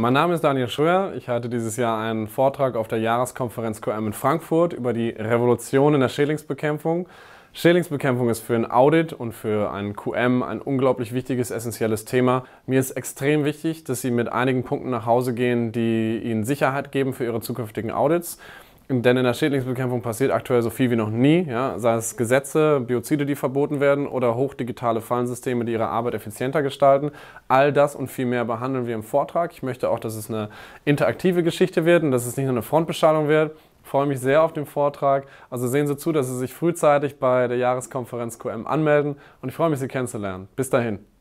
Mein Name ist Daniel Schröer. Ich halte dieses Jahr einen Vortrag auf der Jahreskonferenz QM in Frankfurt über die Revolution in der Schädlingsbekämpfung. Schädlingsbekämpfung ist für ein Audit und für einen QM ein unglaublich wichtiges, essentielles Thema. Mir ist extrem wichtig, dass Sie mit einigen Punkten nach Hause gehen, die Ihnen Sicherheit geben für Ihre zukünftigen Audits. Denn in der Schädlingsbekämpfung passiert aktuell so viel wie noch nie, ja? sei es Gesetze, Biozide, die verboten werden oder hochdigitale Fallensysteme, die ihre Arbeit effizienter gestalten. All das und viel mehr behandeln wir im Vortrag. Ich möchte auch, dass es eine interaktive Geschichte wird und dass es nicht nur eine Frontbeschallung wird. Ich freue mich sehr auf den Vortrag. Also sehen Sie zu, dass Sie sich frühzeitig bei der Jahreskonferenz QM anmelden und ich freue mich, Sie kennenzulernen. Bis dahin.